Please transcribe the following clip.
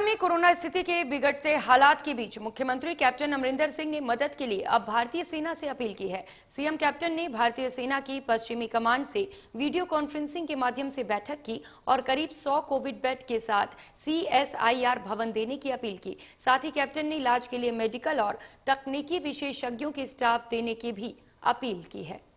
पंजाब में कोरोना स्थिति के बिगड़ते हालात के बीच मुख्यमंत्री कैप्टन अमरिंदर सिंह ने मदद के लिए अब भारतीय सेना से अपील की है सीएम कैप्टन ने भारतीय सेना की पश्चिमी कमांड से वीडियो कॉन्फ्रेंसिंग के माध्यम से बैठक की और करीब 100 कोविड बेड के साथ सीएसआईआर भवन देने की अपील की साथ ही कैप्टन ने इलाज के लिए मेडिकल और तकनीकी विशेषज्ञों के स्टाफ देने की भी अपील की है